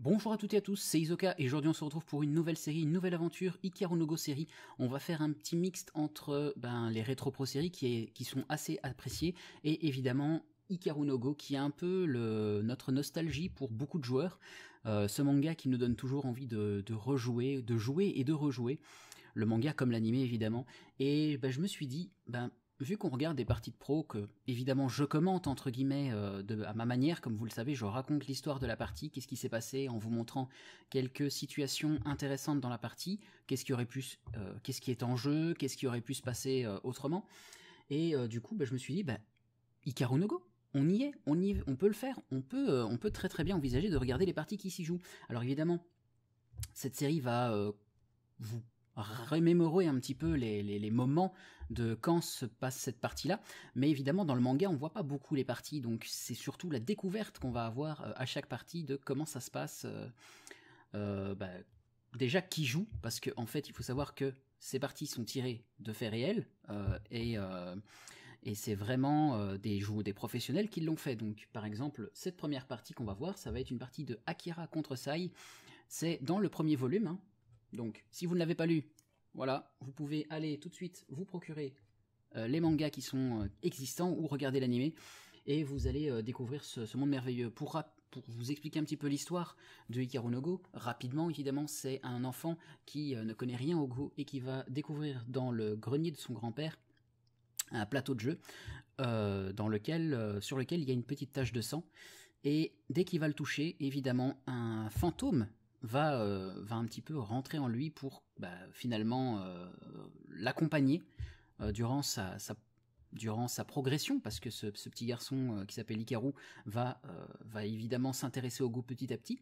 Bonjour à toutes et à tous, c'est Isoka et aujourd'hui on se retrouve pour une nouvelle série, une nouvelle aventure, Ikaru série. On va faire un petit mixte entre ben, les rétro-pro séries qui, sont assez appréciées et évidemment Ikaru qui est un peu notre nostalgie pour beaucoup de joueurs. Euh, ce manga qui nous donne toujours envie de, rejouer, de jouer et de rejouer. Le manga comme l'anime évidemment. Et ben, je me suis dit, ben vu qu'on regarde des parties de pro que évidemment je commente entre guillemets euh, à ma manière, comme vous le savez, je raconte l'histoire de la partie, qu'est-ce qui s'est passé en vous montrant quelques situations intéressantes dans la partie, qu'est-ce qui aurait pu, euh, qu'est-ce qui est en jeu, qu'est-ce qui aurait pu se passer euh, autrement. Et du coup, bah, je me suis dit, bah, Go, on y est, on y, on peut le faire, on peut, on peut très très bien envisager de regarder les parties qui s'y jouent. Alors évidemment, cette série va vous remémorer un petit peu les, moments de quand se passe cette partie-là. Mais évidemment, dans le manga, on voit pas beaucoup les parties, donc c'est surtout la découverte qu'on va avoir euh, à chaque partie de comment ça se passe. Euh, euh, bah, déjà qui joue, parce qu'en fait, il faut savoir que ces parties sont tirées de faits réels et et c'est vraiment des joueurs, des professionnels qui l'ont fait. Donc, par exemple, cette première partie qu'on va voir, ça va être une partie de Akira contre Sai. C'est dans le premier volume, hein, donc, si vous ne l'avez pas lu, voilà, vous pouvez aller tout de suite vous procurer euh, les mangas qui sont euh, existants ou regarder l'animé et vous allez euh, découvrir ce, monde merveilleux. Pour, vous expliquer un petit peu l'histoire de Hikaru no Go, rapidement évidemment, c'est un enfant qui ne connaît rien au Go et qui va découvrir dans le grenier de son grand-père un plateau de jeu dans lequel, sur lequel il y a une petite tache de sang et dès qu'il va le toucher, évidemment, un fantôme euh, va, un petit peu rentrer en lui pour bah, finalement euh, l'accompagner euh, durant sa, durant sa progression, parce que ce, petit garçon qui s'appelle Ikaru va, va évidemment s'intéresser au goût petit à petit.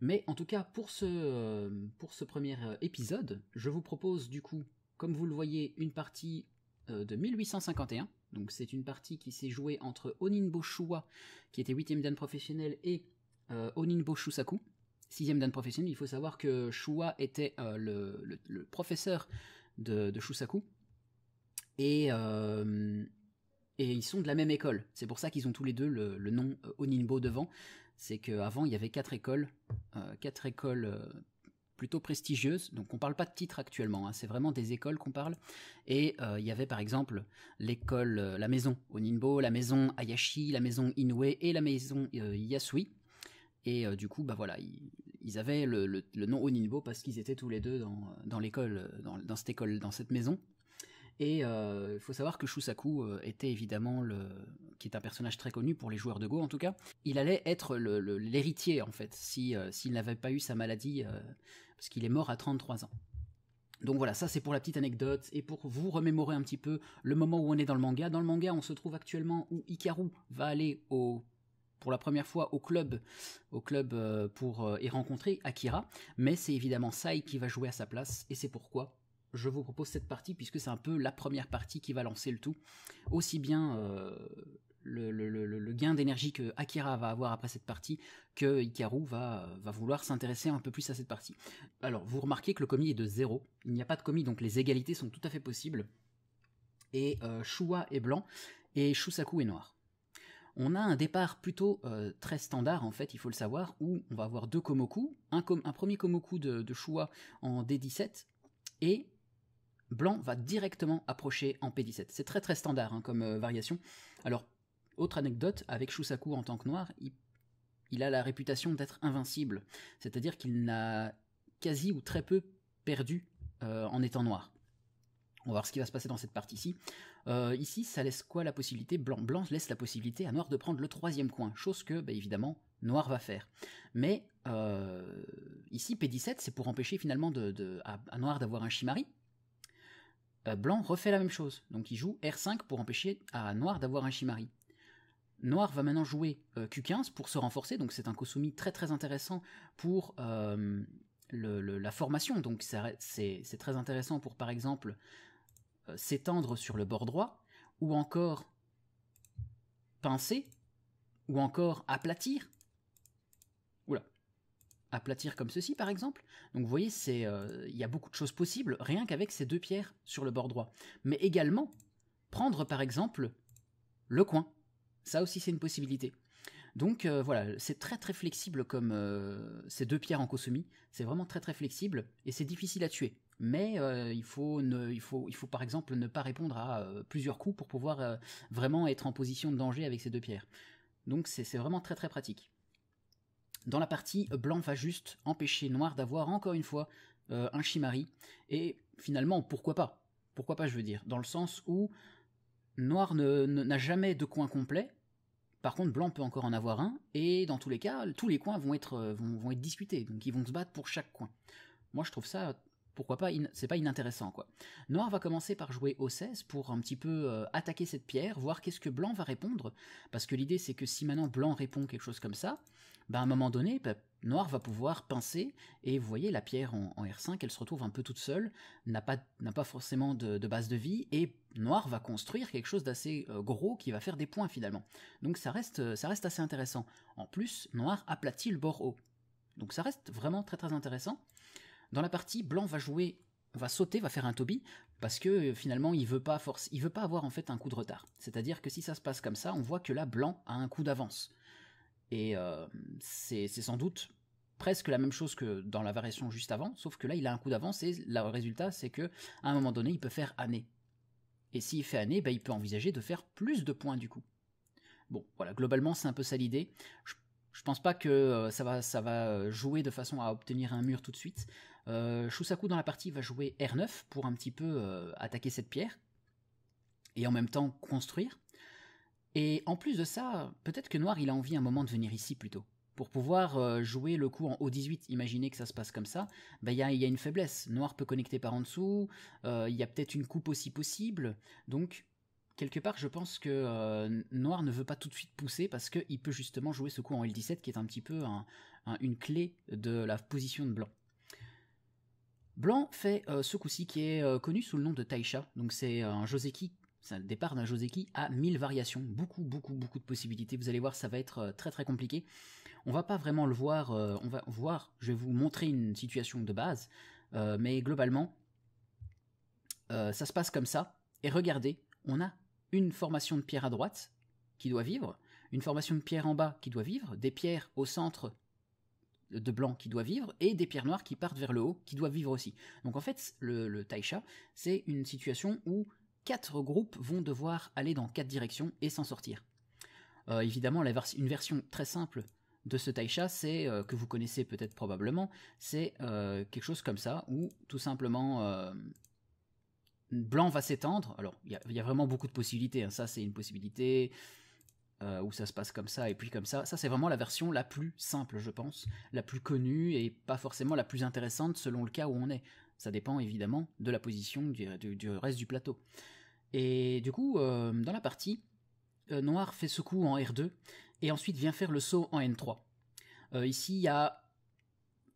Mais en tout cas, pour ce, pour ce premier épisode, je vous propose du coup, comme vous le voyez, une partie de 1851. Donc c'est une partie qui s'est jouée entre Oninbo Shua, qui était 8ème dan professionnel, et Oninbo Shusaku, sixième dan professionnel, il faut savoir que Shua était euh, le, professeur de, Shusaku. Euh, et, ils sont de la même école. C'est pour ça qu'ils ont tous les deux le, nom euh, Oninbo devant. C'est qu'avant, il y avait quatre écoles, quatre écoles plutôt prestigieuses. Donc on parle pas de titre actuellement, hein. c'est vraiment des écoles qu'on parle. Et il y avait par exemple l'école, la maison Oninbo, la maison Ayashi, la maison Inoue et la maison Yasui. Et euh, du coup, bah voilà, ils, avaient le, nom Oninbo parce qu'ils étaient tous les deux dans, l'école, euh, dans, cette école, dans cette maison. Et euh, il faut savoir que Shusaku était évidemment le, qui est un personnage très connu pour les joueurs de Go en tout cas. Il allait être l'héritier en fait, si s'il n'avait pas eu sa maladie, parce qu'il est mort à 33 ans. Donc voilà, ça c'est pour la petite anecdote et pour vous remémorer un petit peu le moment où on est dans le manga. Dans le manga, on se trouve actuellement où Ikaru va aller au pour la première fois au club, au club euh, pour y euh, rencontrer Akira, mais c'est évidemment Sai qui va jouer à sa place et c'est pourquoi je vous propose cette partie puisque c'est un peu la première partie qui va lancer le tout, aussi bien euh, le, gain d'énergie que Akira va avoir après cette partie que Ikaru va, va vouloir s'intéresser un peu plus à cette partie. Alors vous remarquez que le commis est de zéro, il n'y a pas de commis donc les égalités sont tout à fait possibles. Et Shua est blanc et Shusaku est noir on a un départ plutôt euh, très standard en fait, il faut le savoir, où on va avoir deux Komoku, un, premier Komoku de, de en D17, et Blanc va directement approcher en P17. C'est très très standard hein, comme euh, variation. Alors, autre anecdote, avec Shusaku en tant que noir, il, a la réputation d'être invincible, c'est-à-dire qu'il n'a quasi ou très peu perdu euh, en étant noir. On va voir ce qui va se passer dans cette partie-ci. Euh, ici, ça laisse quoi la possibilité Blanc. Blanc laisse la possibilité à Noir de prendre le troisième coin, chose que, bah, évidemment, Noir va faire. Mais euh, ici, P17, c'est pour empêcher finalement de, à, Noir d'avoir un Chimari. Euh, Blanc refait la même chose, donc il joue R5 pour empêcher à Noir d'avoir un Chimari. Noir va maintenant jouer Q15 pour se renforcer, donc c'est un Kosumi très très intéressant pour... la formation. Donc c'est très intéressant pour par exemple euh, s'étendre sur le bord droit, ou encore pincer, ou encore aplatir. Oula. Aplatir comme ceci par exemple. Donc vous voyez, euh, il y a beaucoup de choses possibles rien qu'avec ces deux pierres sur le bord droit. Mais également, prendre par exemple le coin. Ça aussi c'est une possibilité. Donc euh, voilà, c'est très très flexible comme ces deux pierres en Kosumi. C'est vraiment très très flexible et c'est difficile à tuer mais euh, il faut il faut, il faut par exemple ne pas répondre à euh, plusieurs coups pour pouvoir euh, vraiment être en position de danger avec ces deux pierres. Donc c'est vraiment très très pratique. Dans la partie, blanc va juste empêcher noir d'avoir encore une fois un Shimari, et finalement pourquoi pas Pourquoi pas je veux dire Dans le sens où noir n'a jamais de coin complet, par contre, blanc peut encore en avoir un, et dans tous les cas, tous les coins vont être, vont, vont être discutés, donc ils vont se battre pour chaque coin. Moi, je trouve ça pourquoi pas, c'est pas inintéressant quoi. Noir va commencer par jouer au 16 pour un petit peu euh, attaquer cette pierre, voir qu'est-ce que Blanc va répondre, parce que l'idée c'est que si maintenant Blanc répond quelque chose comme ça, bah, à un moment donné, bah, Noir va pouvoir pincer, et vous voyez la pierre en, R5, elle se retrouve un peu toute seule, n'a pas, n'a pas forcément de, base de vie, et Noir va construire quelque chose d'assez euh, gros qui va faire des points finalement. Donc ça reste, euh, ça reste assez intéressant. En plus, Noir aplatit le bord haut. Donc ça reste vraiment très très intéressant. Dans la partie, Blanc va jouer, va sauter, va faire un Toby, parce que euh, finalement il veut pas force, il veut pas avoir en fait un coup de retard. C'est-à-dire que si ça se passe comme ça, on voit que là Blanc a un coup d'avance. Et euh, c'est sans doute presque la même chose que dans la variation juste avant, sauf que là il a un coup d'avance et le résultat c'est que à un moment donné il peut faire année. Et s'il fait année, bah, il peut envisager de faire plus de points du coup. Bon, voilà, globalement c'est un peu ça l'idée. Je, je pense pas que euh, ça va, ça va jouer de façon à obtenir un mur tout de suite, euh, Shusaku dans la partie va jouer R9 pour un petit peu euh, attaquer cette pierre et en même temps construire. Et en plus de ça, peut-être que Noir il a envie un moment de venir ici plutôt. Pour pouvoir euh, jouer le coup en O18, imaginez que ça se passe comme ça, ben, il y, a, y, a, une faiblesse. Noir peut connecter par en dessous, il y a peut-être une coupe aussi possible. Donc quelque part, je pense que Noir ne veut pas tout de suite pousser parce qu'il peut justement jouer ce coup en L17 qui est un petit peu une clé de la position de Blanc. Blanc fait euh, ce coup-ci qui est euh, connu sous le nom de Taisha, donc c'est euh, un Joseki c'est le départ d'un Joseki à mille variations, beaucoup beaucoup beaucoup de possibilités. Vous allez voir, ça va être très très compliqué. On va pas vraiment le voir, on va voir, je vais vous montrer une situation de base, mais globalement ça se passe comme ça. Et regardez, on a une formation de pierre à droite qui doit vivre, une formation de pierre en bas qui doit vivre, des pierres au centre de blanc qui doit vivre et des pierres noires qui partent vers le haut, qui doivent vivre aussi. Donc en fait, le, le taisha, c'est une situation où quatre groupes vont devoir aller dans quatre directions et s'en sortir. Euh, évidemment, la une version très simple de ce taisha, c'est euh, que vous connaissez peut-être probablement, c'est euh, quelque chose comme ça où tout simplement blanc va s'étendre. Alors, il y, a vraiment beaucoup de possibilités. Hein. Ça, c'est une possibilité. Euh, où ça se passe comme ça et puis comme ça. Ça, c'est vraiment la version la plus simple, je pense, la plus connue et pas forcément la plus intéressante selon le cas où on est. Ça dépend évidemment de la position du, reste du plateau. Et du coup, euh, dans la partie, euh, Noir fait ce coup en R2 et ensuite vient faire le saut en N3. ici, il y a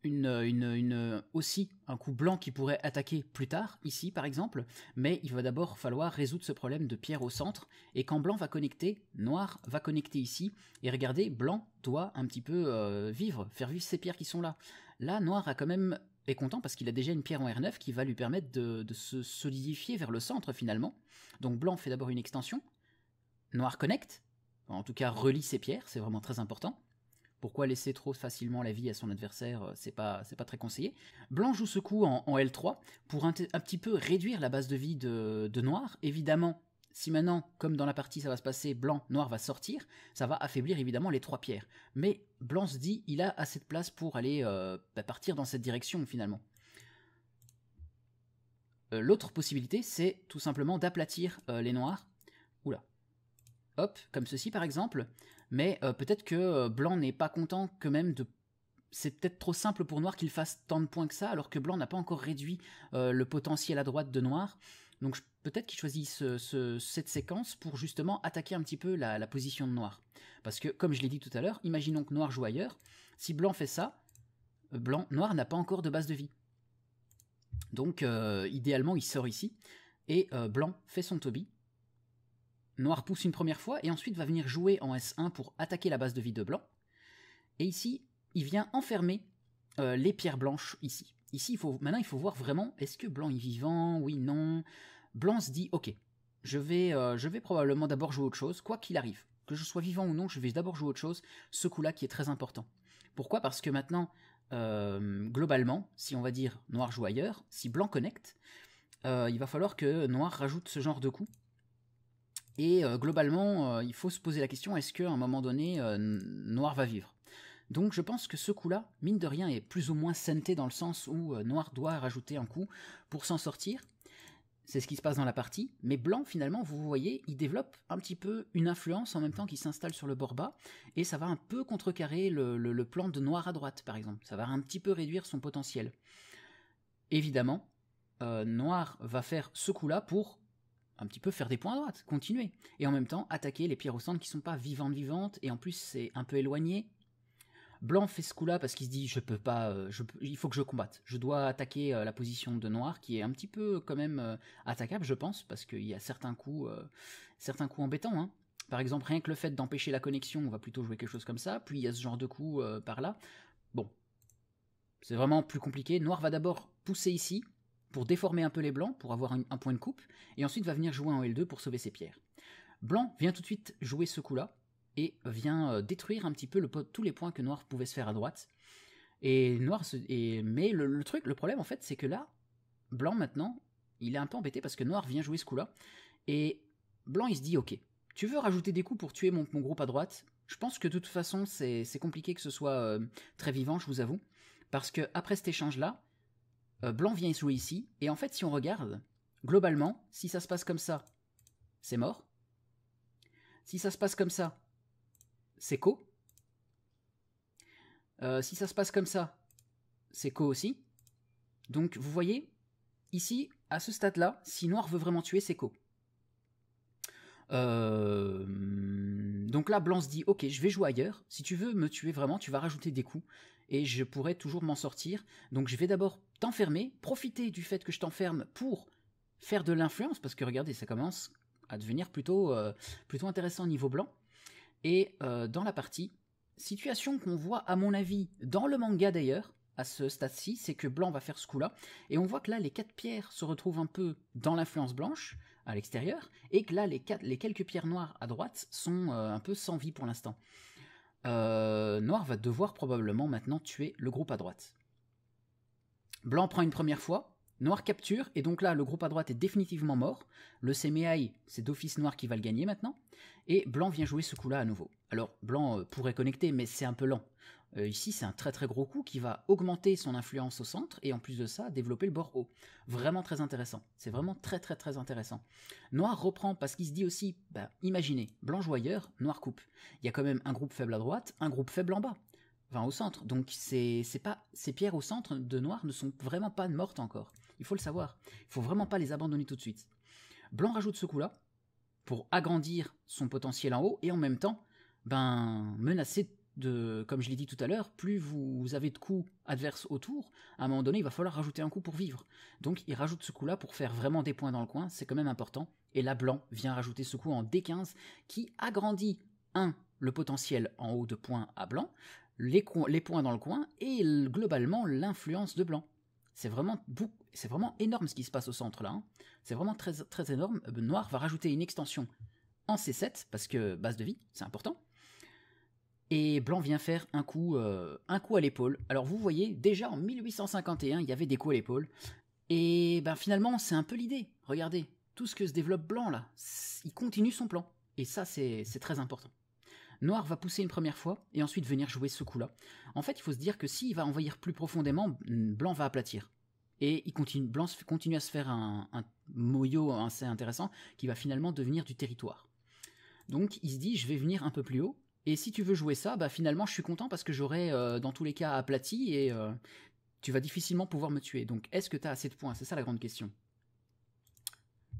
une, aussi un coup blanc qui pourrait attaquer plus tard, ici par exemple, mais il va d'abord falloir résoudre ce problème de pierre au centre, et quand blanc va connecter, noir va connecter ici, et regardez, blanc doit un petit peu euh, vivre, faire vivre ces pierres qui sont là. Là, noir a quand même est content parce qu'il a déjà une pierre en R9 qui va lui permettre de, de se solidifier vers le centre finalement. Donc blanc fait d'abord une extension, noir connecte, en tout cas relie ses pierres, c'est vraiment très important, pourquoi laisser trop facilement la vie à son adversaire euh, C'est pas, c'est pas très conseillé. Blanc joue ce coup en, L3 pour un, petit peu réduire la base de vie de, Noir. Évidemment, si maintenant, comme dans la partie ça va se passer, blanc, noir va sortir, ça va affaiblir évidemment les trois pierres. Mais blanc se dit, il a assez de place pour aller euh, bah, partir dans cette direction finalement. Euh, l'autre possibilité, c'est tout simplement d'aplatir les noirs. Oula, hop, comme ceci par exemple, mais euh, peut-être que euh, Blanc n'est pas content que même de c'est peut-être trop simple pour Noir qu'il fasse tant de points que ça, alors que Blanc n'a pas encore réduit euh, le potentiel à droite de Noir. Donc peut-être qu'il choisit cette séquence pour justement attaquer un petit peu la, position de Noir. Parce que, comme je l'ai dit tout à l'heure, imaginons que Noir joue ailleurs. Si Blanc fait ça, Blanc, Noir n'a pas encore de base de vie. Donc idéalement, il sort ici, et Blanc fait son Toby. Noir pousse une première fois et ensuite va venir jouer en S1 pour attaquer la base de vie de blanc. Et ici, il vient enfermer euh, les pierres blanches ici. Ici, faut, maintenant, il faut voir vraiment, est-ce que blanc est vivant Oui, non. Blanc se dit, ok, je vais, euh, je vais probablement d'abord jouer autre chose, quoi qu'il arrive. Que je sois vivant ou non, je vais d'abord jouer autre chose, ce coup-là qui est très important. Pourquoi Parce que maintenant, euh, globalement, si on va dire noir joue ailleurs, si blanc connecte, il va falloir que noir rajoute ce genre de coup et euh, globalement, euh, il faut se poser la question est-ce qu'à un moment donné, euh, Noir va vivre Donc je pense que ce coup-là, mine de rien, est plus ou moins santé dans le sens où Noir doit rajouter un coup pour s'en sortir. C'est ce qui se passe dans la partie. Mais Blanc, finalement, vous voyez, il développe un petit peu une influence en même temps qu'il s'installe sur le bord bas. Et ça va un peu contrecarrer le, plan de Noir à droite, par exemple. Ça va un petit peu réduire son potentiel. Évidemment, Noir va faire ce coup-là pour un petit peu faire des points à droite, continuer. Et en même temps, attaquer les pierres au centre qui sont pas vivantes vivantes, et en plus c'est un peu éloigné. Blanc fait ce coup-là parce qu'il se dit je peux pas, euh, il faut que je combatte. Je dois attaquer euh, la position de Noir qui est un petit peu quand même euh, attaquable, je pense, parce qu'il y a certains coups, certains coups embêtants. Hein. Par exemple, rien que le fait d'empêcher la connexion, on va plutôt jouer quelque chose comme ça. Puis il y a ce genre de coup par là. Bon, c'est vraiment plus compliqué. Noir va d'abord pousser ici, pour déformer un peu les blancs, pour avoir un, point de coupe, et ensuite va venir jouer en L2 pour sauver ses pierres. Blanc vient tout de suite jouer ce coup-là, et vient euh, détruire un petit peu tous les points que Noir pouvait se faire à droite. Et Noir se, et, mais le, truc, le problème en fait, c'est que là, Blanc maintenant, il est un peu embêté parce que Noir vient jouer ce coup-là. Et Blanc il se dit, ok, tu veux rajouter des coups pour tuer mon, groupe à droite Je pense que de toute façon, c'est compliqué que ce soit euh, très vivant, je vous avoue. Parce que après cet échange-là, euh, blanc vient jouer ici, et en fait, si on regarde, globalement, si ça se passe comme ça, c'est mort. Si ça se passe comme ça, c'est co. Euh, si ça se passe comme ça, c'est co aussi. Donc vous voyez, ici, à ce stade-là, si noir veut vraiment tuer, c'est co. Euh, donc là, blanc se dit, ok, je vais jouer ailleurs. Si tu veux me tuer vraiment, tu vas rajouter des coups et je pourrais toujours m'en sortir. Donc je vais d'abord t'enfermer, profiter du fait que je t'enferme pour faire de l'influence, parce que regardez, ça commence à devenir plutôt, euh, plutôt intéressant niveau blanc. Et euh, dans la partie, situation qu'on voit à mon avis dans le manga d'ailleurs, à ce stade-ci, c'est que blanc va faire ce coup-là, et on voit que là les quatre pierres se retrouvent un peu dans l'influence blanche, à l'extérieur, et que là les, quatre, les quelques pierres noires à droite sont euh, un peu sans vie pour l'instant. Euh, Noir va devoir probablement maintenant tuer le groupe à droite. Blanc prend une première fois, Noir capture, et donc là, le groupe à droite est définitivement mort. Le CMEI, c'est d'office Noir qui va le gagner maintenant. Et Blanc vient jouer ce coup-là à nouveau. Alors, Blanc euh, pourrait connecter, mais c'est un peu lent. Euh, ici, c'est un très très gros coup qui va augmenter son influence au centre et en plus de ça, développer le bord haut. Vraiment très intéressant. C'est vraiment très très très intéressant. Noir reprend parce qu'il se dit aussi, bah, imaginez, blanc joyeur, noir coupe. Il y a quand même un groupe faible à droite, un groupe faible en bas. Enfin, au centre. Donc c'est pas ces pierres au centre de noir ne sont vraiment pas mortes encore. Il faut le savoir. Il faut vraiment pas les abandonner tout de suite. Blanc rajoute ce coup-là pour agrandir son potentiel en haut et en même temps ben menacer comme je l'ai dit tout à l'heure, plus vous avez de coups adverses autour, à un moment donné, il va falloir rajouter un coup pour vivre. Donc il rajoute ce coup-là pour faire vraiment des points dans le coin, c'est quand même important. Et là, blanc vient rajouter ce coup en D15 qui agrandit 1. le potentiel en haut de points à blanc, les, points dans le coin et globalement l'influence de blanc. C'est vraiment, c'est vraiment énorme ce qui se passe au centre là. Hein. C'est vraiment très, très énorme. Euh, Noir va rajouter une extension en C7 parce que base de vie, c'est important. Et Blanc vient faire un coup, euh, un coup à l'épaule. Alors vous voyez, déjà en 1851, il y avait des coups à l'épaule. Et ben finalement, c'est un peu l'idée. Regardez, tout ce que se développe Blanc là, il continue son plan. Et ça, c'est très important. Noir va pousser une première fois et ensuite venir jouer ce coup-là. En fait, il faut se dire que s'il va envahir plus profondément, hmm, Blanc va aplatir. Et il continue, Blanc continue à se faire un, un moyo assez intéressant qui va finalement devenir du territoire. Donc il se dit, je vais venir un peu plus haut, et si tu veux jouer ça, bah finalement je suis content parce que j'aurai euh, dans tous les cas aplati et euh, tu vas difficilement pouvoir me tuer. Donc est-ce que tu as assez de points C'est ça la grande question.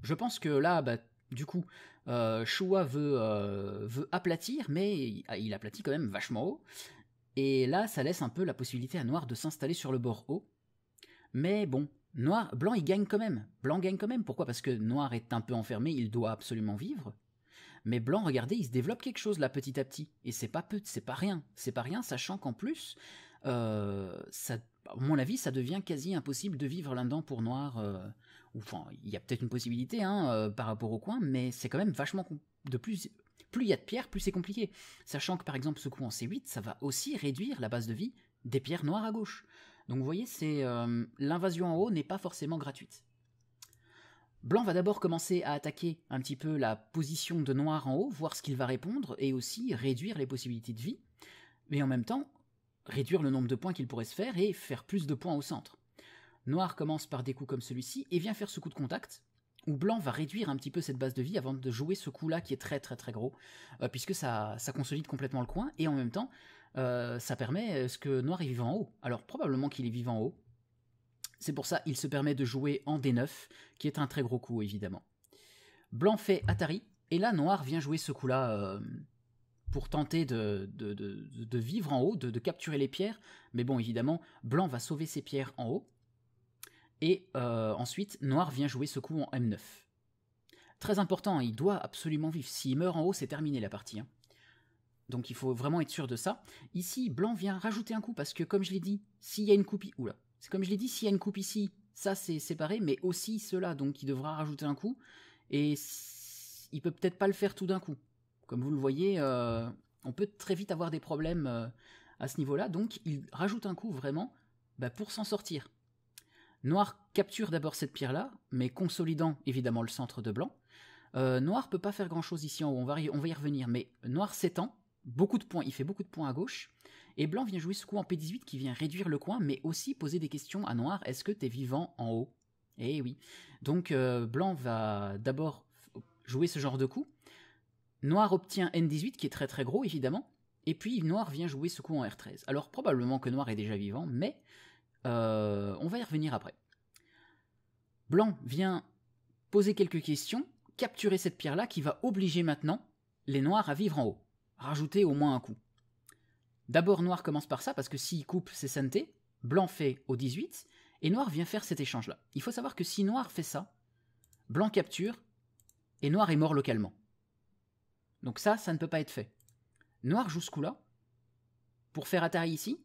Je pense que là, bah, du coup, Choua euh, veut, veut aplatir, mais il, ah, il aplatit quand même vachement haut. Et là, ça laisse un peu la possibilité à Noir de s'installer sur le bord haut. Mais bon, Noir, Blanc, il gagne quand même. Blanc gagne quand même. Pourquoi Parce que Noir est un peu enfermé, il doit absolument vivre. Mais Blanc, regardez, il se développe quelque chose là petit à petit. Et c'est pas peu, c'est pas rien. C'est pas rien, sachant qu'en plus, euh, ça, à mon avis, ça devient quasi impossible de vivre là-dedans pour Noir. Euh, enfin, il y a peut-être une possibilité hein, euh, par rapport au coin, mais c'est quand même vachement de plus. Plus il y a de pierres, plus c'est compliqué. Sachant que par exemple ce coup en C8, ça va aussi réduire la base de vie des pierres noires à gauche. Donc vous voyez, c'est l'invasion en haut n'est pas forcément gratuite. Blanc va d'abord commencer à attaquer un petit peu la position de Noir en haut, voir ce qu'il va répondre, et aussi réduire les possibilités de vie, mais en même temps réduire le nombre de points qu'il pourrait se faire et faire plus de points au centre. Noir commence par des coups comme celui-ci et vient faire ce coup de contact, où Blanc va réduire un petit peu cette base de vie avant de jouer ce coup-là qui est très très très gros, euh, puisque ça, consolide complètement le coin, et en même temps, euh, ça permet euh, ce que Noir est vivant en haut. Alors probablement qu'il est vivant en haut, c'est pour ça qu'il se permet de jouer en D9, qui est un très gros coup évidemment. Blanc fait Atari, et là Noir vient jouer ce coup-là euh, pour tenter de, de, vivre en haut, de, capturer les pierres, mais bon évidemment, Blanc va sauver ses pierres en haut, et euh, ensuite Noir vient jouer ce coup en M9. Très important, il doit absolument vivre, s'il meurt en haut c'est terminé la partie. Hein. Donc il faut vraiment être sûr de ça. Ici, Blanc vient rajouter un coup, parce que comme je l'ai dit, s'il y a une ou Oula, c'est comme je l'ai dit, s'il y a une coupe ici, ça c'est séparé, mais aussi cela, donc il devra rajouter un coup, et il peut peut-être pas le faire tout d'un coup. Comme vous le voyez, euh, on peut très vite avoir des problèmes euh, à ce niveau-là, donc il rajoute un coup vraiment bah, pour s'en sortir. Noir capture d'abord cette pierre-là, mais consolidant évidemment le centre de blanc. Noir euh, Noir peut pas faire grand-chose ici en haut, on va, y, on va y revenir, mais Noir s'étend, beaucoup de points, il fait beaucoup de points à gauche. Et Blanc vient jouer ce coup en P18 qui vient réduire le coin, mais aussi poser des questions à Noir, est-ce que t'es vivant en haut Eh oui. Donc euh, Blanc va d'abord jouer ce genre de coup. Noir obtient N18 qui est très très gros évidemment. Et puis Noir vient jouer ce coup en R13. Alors probablement que Noir est déjà vivant, mais euh, on va y revenir après. Blanc vient poser quelques questions, capturer cette pierre-là qui va obliger maintenant les Noirs à vivre en haut. Rajouter au moins un coup. D'abord, noir commence par ça, parce que s'il coupe, c'est santé. Blanc fait au 18, et noir vient faire cet échange-là. Il faut savoir que si noir fait ça, blanc capture, et noir est mort localement. Donc ça, ça ne peut pas être fait. Noir joue ce coup-là, pour faire attaquer ici,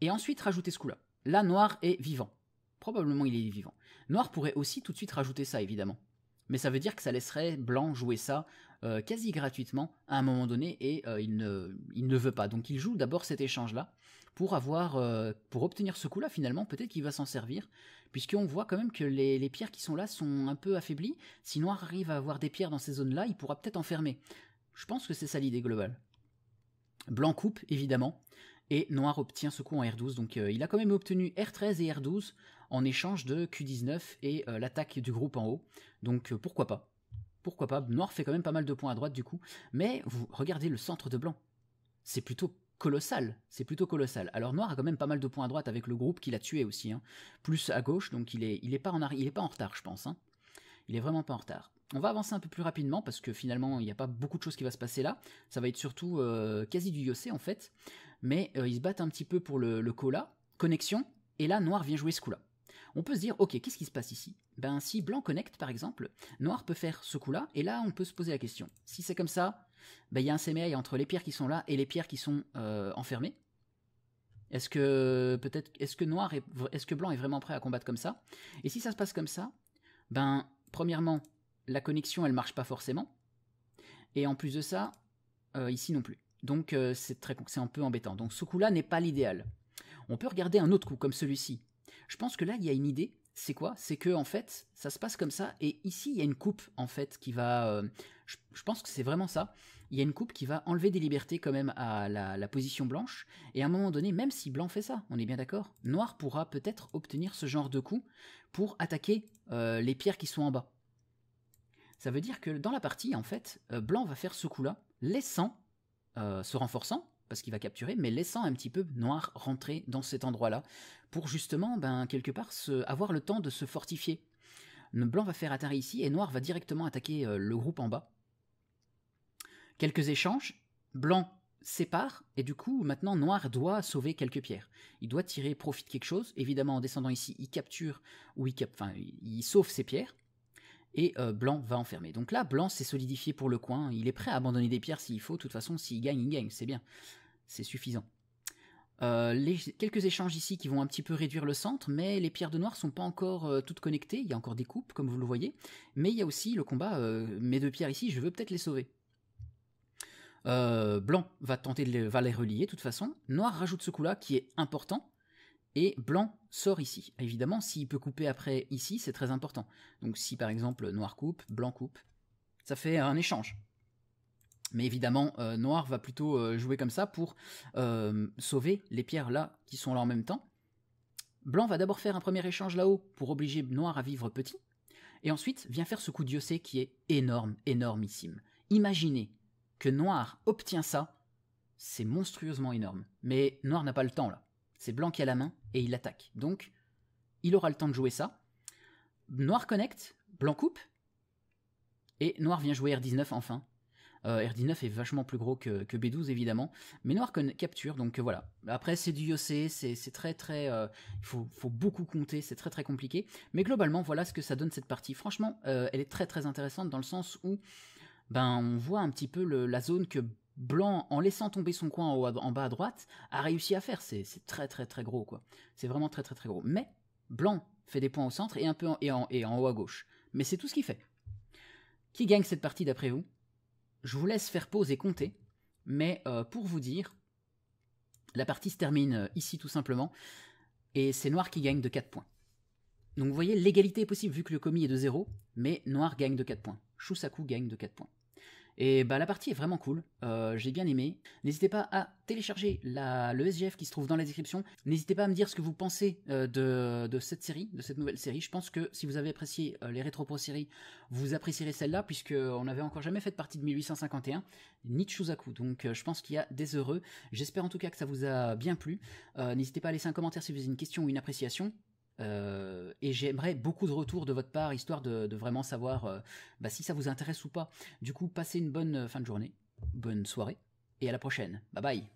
et ensuite rajouter ce coup-là. Là, noir est vivant. Probablement il est vivant. Noir pourrait aussi tout de suite rajouter ça, évidemment. Mais ça veut dire que ça laisserait blanc jouer ça euh, quasi gratuitement à un moment donné et euh, il, ne, veut pas. Donc il joue d'abord cet échange-là pour avoir, euh, pour obtenir ce coup-là finalement, peut-être qu'il va s'en servir, puisqu'on voit quand même que les, les, pierres qui sont là sont un peu affaiblies. Si Noir arrive à avoir des pierres dans ces zones-là, il pourra peut-être enfermer. Je pense que c'est ça l'idée globale. Blanc coupe, évidemment, et Noir obtient ce coup en R12, donc il a quand même obtenu R13 et R12 en échange de Q19 et l'attaque du groupe en haut, donc pourquoi pas pourquoi pas. Noir fait quand même pas mal de points à droite du coup. Mais vous regardez le centre de blanc. C'est plutôt colossal. C'est plutôt colossal. Alors Noir a quand même pas mal de points à droite avec le groupe qu'il a tué aussi. Hein. Plus à gauche, donc il est, il est, pas, en il est pas en retard, je pense. Hein. Il est vraiment pas en retard. On va avancer un peu plus rapidement parce que finalement il n'y a pas beaucoup de choses qui va se passer là. Ça va être surtout euh, quasi du Yossé en fait. Mais euh, ils se battent un petit peu pour le, le Connexion. Et là, Noir vient jouer ce coup-là on peut se dire, ok, qu'est-ce qui se passe ici Ben si blanc connecte par exemple, noir peut faire ce coup-là, et là on peut se poser la question. Si c'est comme ça, ben, il y a un CMA entre les pierres qui sont là et les pierres qui sont euh, enfermées. Est-ce que peut-être, est-ce que noir est, est-ce que blanc est vraiment prêt à combattre comme ça Et si ça se passe comme ça, ben premièrement, la connexion elle marche pas forcément, et en plus de ça, euh, ici non plus. Donc euh, c'est très, c'est un peu embêtant. Donc ce coup-là n'est pas l'idéal. On peut regarder un autre coup comme celui-ci, je pense que là, il y a une idée. C'est quoi C'est que en fait, ça se passe comme ça, et ici, il y a une coupe en fait qui va. Euh, je, pense que c'est vraiment ça. Il y a une coupe qui va enlever des libertés quand même à la, position blanche, et à un moment donné, même si blanc fait ça, on est bien d'accord, noir pourra peut-être obtenir ce genre de coup pour attaquer euh, les pierres qui sont en bas. Ça veut dire que dans la partie, en fait, euh, blanc va faire ce coup-là, laissant, se renforçant, parce qu'il va capturer, mais laissant un petit peu Noir rentrer dans cet endroit-là, pour justement, ben, quelque part, avoir le temps de se fortifier. Blanc va faire atterrir ici, et Noir va directement attaquer euh, le groupe en bas. Quelques échanges, Blanc sépare, et du coup, maintenant, Noir doit sauver quelques pierres. Il doit tirer profit de quelque chose. Évidemment, en descendant ici, il capture, ou il, cap... enfin, il sauve ses pierres. Et euh, Blanc va enfermer. Donc là, Blanc s'est solidifié pour le coin. Il est prêt à abandonner des pierres s'il faut. De toute façon, s'il gagne, il gagne. C'est bien c'est suffisant. Euh, les, quelques échanges ici qui vont un petit peu réduire le centre, mais les pierres de noir sont pas encore euh, toutes connectées, il y a encore des coupes comme vous le voyez, mais il y a aussi le combat, euh, mes deux pierres ici, je veux peut-être les sauver. blanc va tenter de les, va les relier de toute façon, noir rajoute ce coup-là qui est important, et blanc sort ici. Évidemment, s'il peut couper après ici, c'est très important. Donc si par exemple noir coupe, blanc coupe, ça fait un échange. Mais évidemment, euh, Noir va plutôt euh, jouer comme ça pour euh, sauver les pierres là qui sont là en même temps. Blanc va d'abord faire un premier échange là-haut pour obliger Noir à vivre petit. Et ensuite vient faire ce coup de qui est énorme, énormissime. Imaginez que Noir obtient ça, c'est monstrueusement énorme. Mais Noir n'a pas le temps là. C'est Blanc qui a la main et il attaque. Donc, il aura le temps de jouer ça. Noir connecte, Blanc coupe. Et Noir vient jouer R19 enfin, euh, R19 9 est vachement plus gros que, B12 évidemment, mais noir capture, donc euh, voilà. Après c'est du IOC, c'est très très... Euh, il faut, beaucoup compter, c'est très très compliqué, mais globalement voilà ce que ça donne cette partie. Franchement, elle est très très intéressante dans le sens où ben, on voit un petit peu la zone que Blanc, en laissant tomber son coin en, bas à droite, a réussi à faire. C'est très très très gros quoi. C'est vraiment très très très gros. Mais Blanc fait des points au centre et un peu et en haut à gauche. Mais c'est tout ce qu'il fait. Qui gagne cette partie d'après vous je vous laisse faire pause et compter, mais euh, pour vous dire, la partie se termine euh, ici tout simplement, et c'est noir qui gagne de 4 points. Donc vous voyez, l'égalité est possible vu que le commis est de 0, mais noir gagne de 4 points. Shusaku gagne de 4 points. Et bah la partie est vraiment cool, euh, j'ai bien aimé. N'hésitez pas à télécharger le SGF qui se trouve dans la description. N'hésitez pas à me dire ce que vous pensez euh, de, cette série, de cette nouvelle série. Je pense que si vous avez apprécié euh, les Pro séries, vous apprécierez celle-là puisque on n'avait encore jamais fait de partie de 1851 ni de Shuzaku. Donc je pense qu'il y a des heureux. J'espère en tout cas que ça vous a bien plu. N'hésitez pas à laisser un commentaire si vous avez une question ou une appréciation. Euh, et j'aimerais beaucoup de retours de votre part, histoire de, vraiment savoir euh, bah, si ça vous intéresse ou pas. Du coup, passez une bonne euh, fin de journée, bonne soirée, et à la prochaine. Bye bye